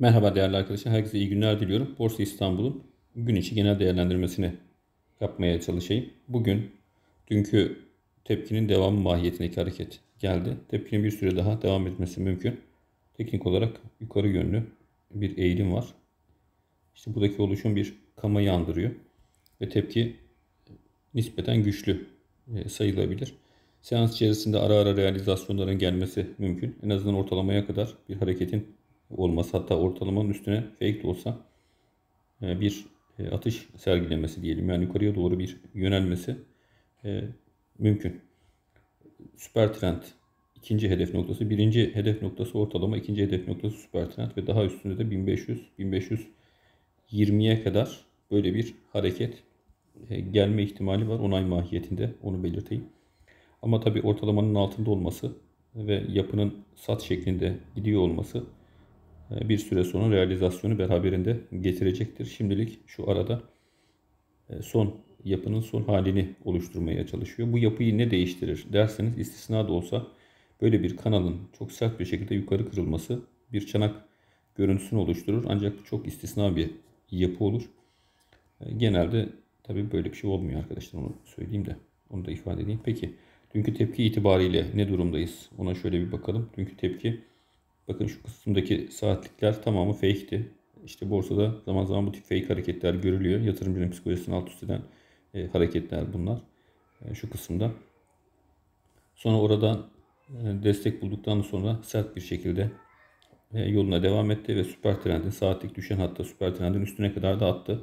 Merhaba değerli arkadaşlar. Herkese iyi günler diliyorum. Borsa İstanbul'un gün içi genel değerlendirmesini yapmaya çalışayım. Bugün dünkü tepkinin devam mahiyetindeki hareket geldi. Tepkinin bir süre daha devam etmesi mümkün. Teknik olarak yukarı yönlü bir eğilim var. İşte buradaki oluşum bir kama yandırıyor. Ve tepki nispeten güçlü e, sayılabilir. Seans içerisinde ara ara realizasyonların gelmesi mümkün. En azından ortalamaya kadar bir hareketin olması hatta ortalamanın üstüne fake de olsa e, bir e, atış sergilemesi diyelim. Yani yukarıya doğru bir yönelmesi e, mümkün. Süper trend ikinci hedef noktası. Birinci hedef noktası ortalama, ikinci hedef noktası süper trend ve daha üstünde de 1500 1520'ye kadar böyle bir hareket gelme ihtimali var onay mahiyetinde onu belirteyim. Ama tabii ortalamanın altında olması ve yapının sat şeklinde gidiyor olması e, bir süre sonra realizasyonu beraberinde getirecektir. Şimdilik şu arada e, son yapının son halini oluşturmaya çalışıyor. Bu yapıyı ne değiştirir derseniz istisna da olsa böyle bir kanalın çok sert bir şekilde yukarı kırılması bir çanak görüntüsünü oluşturur. Ancak çok istisna bir yapı olur. E, genelde tabi böyle bir şey olmuyor arkadaşlar onu söyleyeyim de onu da ifade edeyim. Peki dünkü tepki itibariyle ne durumdayız? Ona şöyle bir bakalım. Dünkü tepki Bakın şu kısımdaki saatlikler tamamı fake'ti. İşte borsada zaman zaman bu tip fake hareketler görülüyor. Yatırımcının psikolojisini alt üst eden e, hareketler bunlar. E, şu kısımda. Sonra oradan e, destek bulduktan sonra sert bir şekilde e, yoluna devam etti ve süper trendin saatlik düşen hatta süper trendin üstüne kadar da attı.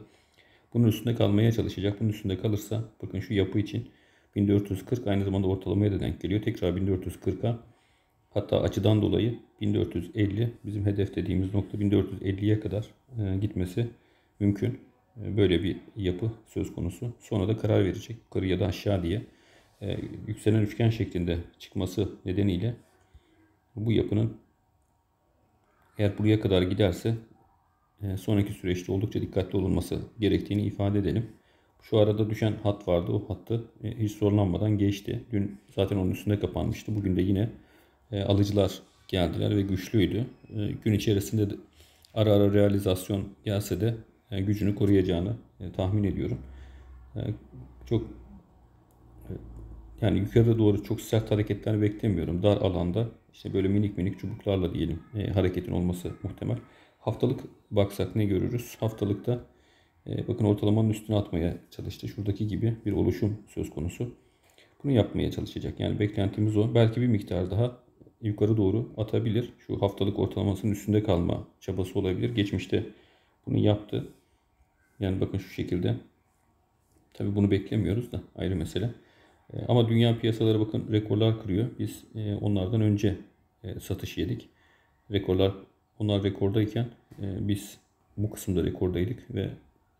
Bunun üstünde kalmaya çalışacak. Bunun üstünde kalırsa bakın şu yapı için 1440 aynı zamanda ortalamaya da denk geliyor. Tekrar 1440'a Hatta açıdan dolayı 1450 bizim hedef dediğimiz nokta 1450'ye kadar e, gitmesi mümkün. E, böyle bir yapı söz konusu. Sonra da karar verecek yukarı ya da aşağı diye. E, yükselen üçgen şeklinde çıkması nedeniyle bu yapının eğer buraya kadar giderse sonraki süreçte oldukça dikkatli olunması gerektiğini ifade edelim. Şu arada düşen hat vardı. O hattı hiç zorlanmadan geçti. Dün zaten onun üstünde kapanmıştı. Bugün de yine e, alıcılar geldiler ve güçlüydü. E, gün içerisinde de ara ara realizasyon gelse de e, gücünü koruyacağını tahmin ediyorum. çok yani yukarıda doğru çok sert hareketler beklemiyorum. Dar alanda işte böyle minik minik çubuklarla diyelim e, hareketin olması muhtemel. Haftalık baksak ne görürüz? Haftalıkta e, bakın ortalamanın üstüne atmaya çalıştı. Şuradaki gibi bir oluşum söz konusu. Bunu yapmaya çalışacak. Yani beklentimiz o. Belki bir miktar daha yukarı doğru atabilir. Şu haftalık ortalamasının üstünde kalma çabası olabilir. Geçmişte bunu yaptı. Yani bakın şu şekilde. Tabi bunu beklemiyoruz da ayrı mesele. E, ama dünya piyasaları bakın rekorlar kırıyor. Biz e, onlardan önce e, satış yedik. Rekorlar onlar rekordayken biz bu kısımda rekordaydık ve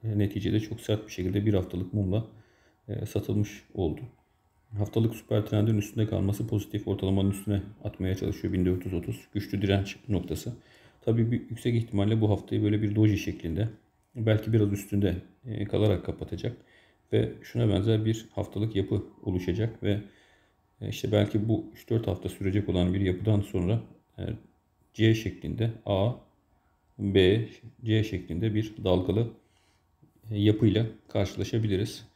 neticede çok sert bir şekilde bir haftalık mumla satılmış oldu. Haftalık süper trendin üstünde kalması pozitif ortalamanın üstüne atmaya çalışıyor 1430. Güçlü direnç noktası. Tabii bir, yüksek ihtimalle bu haftayı böyle bir doji şeklinde belki biraz üstünde e, kalarak kapatacak ve şuna benzer bir haftalık yapı oluşacak ve e, işte belki bu 3-4 hafta sürecek olan bir yapıdan sonra e, C şeklinde A, B, C şeklinde bir dalgalı yapıyla karşılaşabiliriz.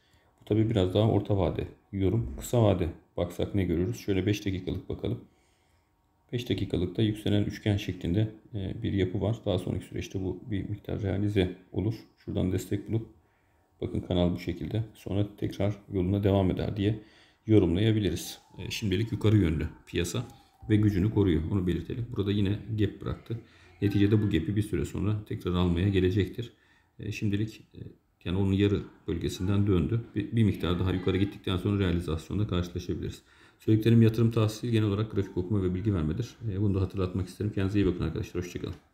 Bu tabi biraz daha orta vade yorum. Kısa vade baksak ne görürüz? Şöyle 5 dakikalık bakalım. 5 dakikalıkta yükselen üçgen şeklinde e, bir yapı var. Daha sonraki süreçte bu bir miktar realize olur. Şuradan destek bulup bakın kanal bu şekilde. Sonra tekrar yoluna devam eder diye yorumlayabiliriz. E, şimdilik yukarı yönlü piyasa ve gücünü koruyor. Onu belirtelim. Burada yine gap bıraktı. Neticede bu gap'i bir süre sonra tekrar almaya gelecektir. E, şimdilik yani onun yarı bölgesinden döndü. Bir, bir miktar daha yukarı gittikten sonra realizasyonda karşılaşabiliriz. Söylediklerim yatırım tahsil genel olarak grafik okuma ve bilgi vermedir. E, bunu da hatırlatmak isterim. Kendinize iyi bakın arkadaşlar. Hoşçakalın.